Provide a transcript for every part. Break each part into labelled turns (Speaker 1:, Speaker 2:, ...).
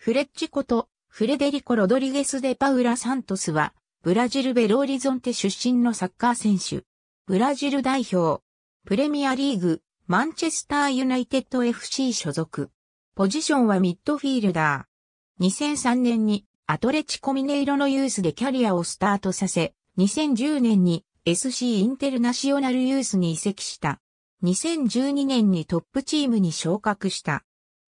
Speaker 1: フレッチこと、フレデリコ・ロドリゲス・デ・パウラ・サントスは、ブラジル・ベローリゾンテ出身のサッカー選手。ブラジル代表。プレミアリーグ、マンチェスター・ユナイテッド FC 所属。ポジションはミッドフィールダー。2003年にアトレチコミネイロのユースでキャリアをスタートさせ、2010年に SC インテルナショナルユースに移籍した。2012年にトップチームに昇格した。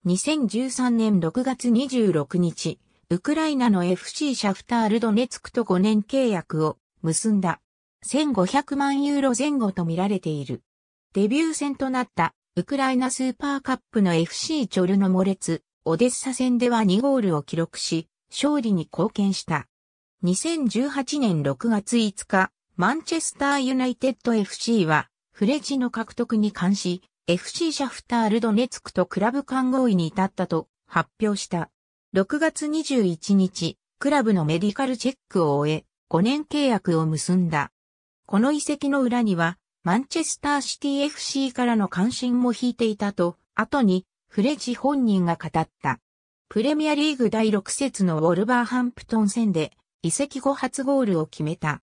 Speaker 1: 2013年6月26日、ウクライナの FC シャフタールドネツクと5年契約を結んだ。1500万ユーロ前後と見られている。デビュー戦となったウクライナスーパーカップの FC チョルノモレツ、オデッサ戦では2ゴールを記録し、勝利に貢献した。2018年6月5日、マンチェスターユナイテッド FC は、フレジの獲得に関し、FC シャフタールドネツクとクラブ間合意に至ったと発表した。6月21日、クラブのメディカルチェックを終え、5年契約を結んだ。この遺跡の裏には、マンチェスターシティ FC からの関心も引いていたと、後にフレジ本人が語った。プレミアリーグ第6節のウォルバーハンプトン戦で、移籍後初ゴールを決めた。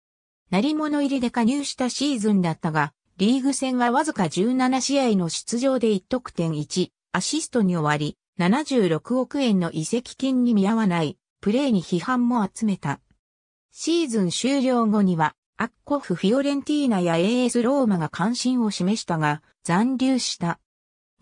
Speaker 1: 成り物入りで加入したシーズンだったが、リーグ戦はわずか17試合の出場で1得点1、アシストに終わり、76億円の移籍金に見合わないプレーに批判も集めた。シーズン終了後には、アッコフ・フィオレンティーナや AS ローマが関心を示したが、残留した。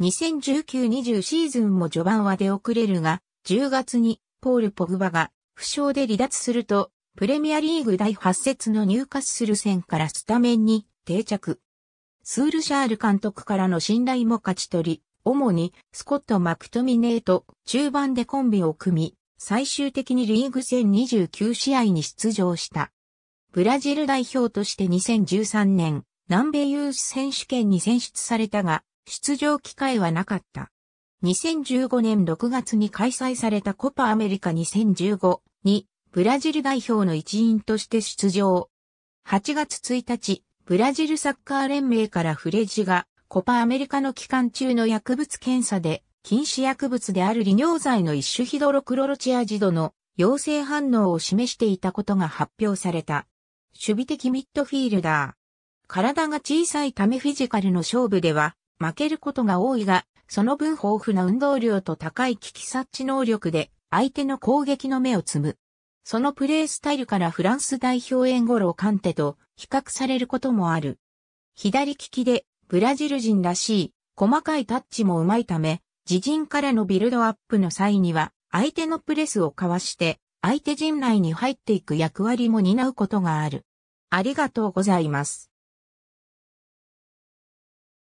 Speaker 1: 2019-20シーズンも序盤は出遅れるが、10月にポール・ポグバが負傷で離脱すると、プレミアリーグ第8節の入荷する戦からスタメンに定着。スールシャール監督からの信頼も勝ち取り、主にスコット・マクトミネーと中盤でコンビを組み、最終的にリーグ戦29試合に出場した。ブラジル代表として2013年、南米ユース選手権に選出されたが、出場機会はなかった。2015年6月に開催されたコパアメリカ2015に、ブラジル代表の一員として出場。8月1日、ブラジルサッカー連盟からフレジがコパアメリカの期間中の薬物検査で禁止薬物である利尿剤の一種ヒドロクロロチアジドの陽性反応を示していたことが発表された。守備的ミッドフィールダー。体が小さいためフィジカルの勝負では負けることが多いが、その分豊富な運動量と高い危機察知能力で相手の攻撃の目をつむ。そのプレースタイルからフランス代表エンゴロカンテと比較されることもある。左利きでブラジル人らしい細かいタッチもうまいため、自陣からのビルドアップの際には相手のプレスをかわして相手陣内に入っていく役割も担うことがある。ありがとうございます。